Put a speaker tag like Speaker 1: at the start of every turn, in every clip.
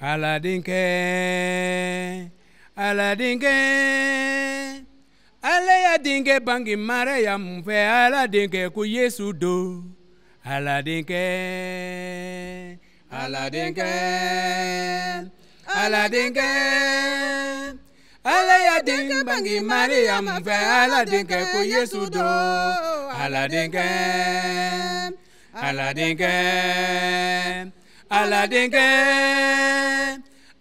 Speaker 1: Aladinkɛ Aladinkɛ ale y'a denkɛ bange mara ya mun fɛ Ala denkɛ ko Yesu don Aladinkɛ Aladinkɛ Aladinkɛ ale y'a denkɛ bange mara ya mun fɛ Ala ko Yesu don Aladinkɛ Aladinkɛ. ala denkɛ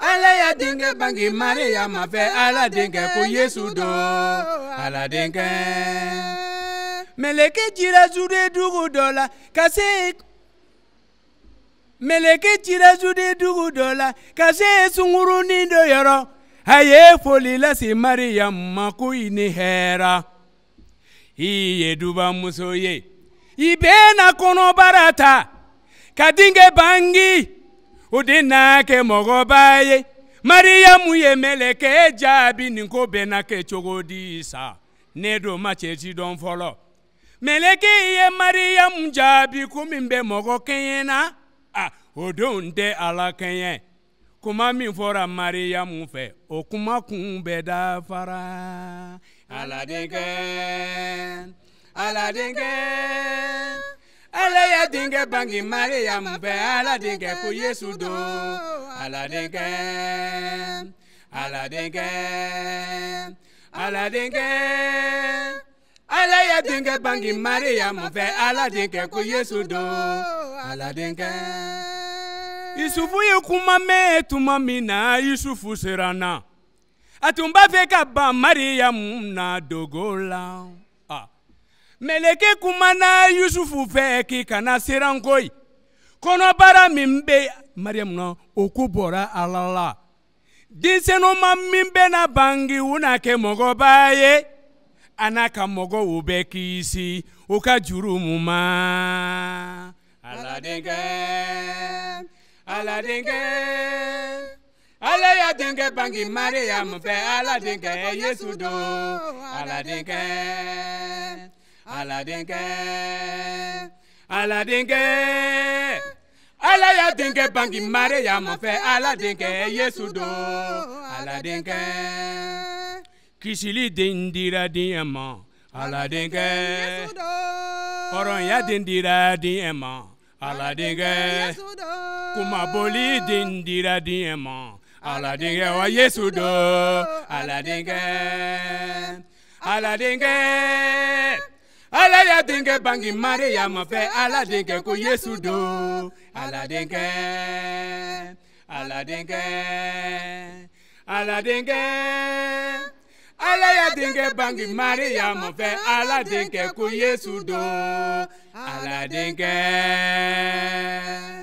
Speaker 1: ala y'a denkɛ bange mariyama fɛ ala denkɛ ko yesu dɔ ala denkɛ mɛlɛkɛ cira zude dugu dɔ la ka se mɛlɛkɛ cira zude dugu dɔ la ka se sunkurunin dɔ yɔrɔ a ye foli lase mariyamu ma ko i ni hɛra i ye dubamuso ye i bɛna kɔnɔbara ta kadinge bangi udinake mogobaye mariyamu yemeleke jaabi nin ko bɛ na kɛ cogo di sa ne don ma cɛci dɔn fɔlɔ mɛlɛkɛ ye mariyamu jaabi ko bɛ mɔgɔ kɛɲɛ na a o don tɛ ala kɛɲɛ kuma min fɔra mariyamu fɛ o kuma kun bɛ dafara ala denkɛ ala denkɛ. ala denkɛ bange mariyamu fɛ ala denkɛ ko yesu don ala denkɛ ala denkɛ ala denkɛ ala ye denkɛ bange mariyamu fɛ ala denkɛ ko yesu don ala denkɛ. yusufu ye kuma mɛn tuma min na yusufu siranna a tun b'a fɛ ka ban mariyamu na dogo la. meleke kumana yusufu fɛ k'i kana siran koyi kɔnɔbara min bɛ mariam na o ko bɔra ala la denmisɛnninma min bɛna bangi u na kɛ mɔgɔba ye a n'a ka mɔgɔw bɛ kisi u ka juru mun ma ala denkɛ ala denkɛ ala y'a denkɛ bangi mariam fɛ ala denkɛ yesu don ala denkɛ. Aladenkẹ́ Aladenkẹ́ ala y'a denkɛ bangi mare y'a mɔfɛ ala denkɛ yesu don ala denkɛ kisili den dira diɲɛ ma ala denkɛ hɔrɔnya den dira diɲɛ ma ala denkɛ kumaboli den dira diɲɛ ma ala wa yesu don ala denkɛ ala ala y'a denkɛ bange mariama ala denkɛ ko yesu don ala denkɛ ala denkɛ ala denkɛ ala y'a denkɛ bange mariama ala denkɛ ko yesu don ala denkɛ.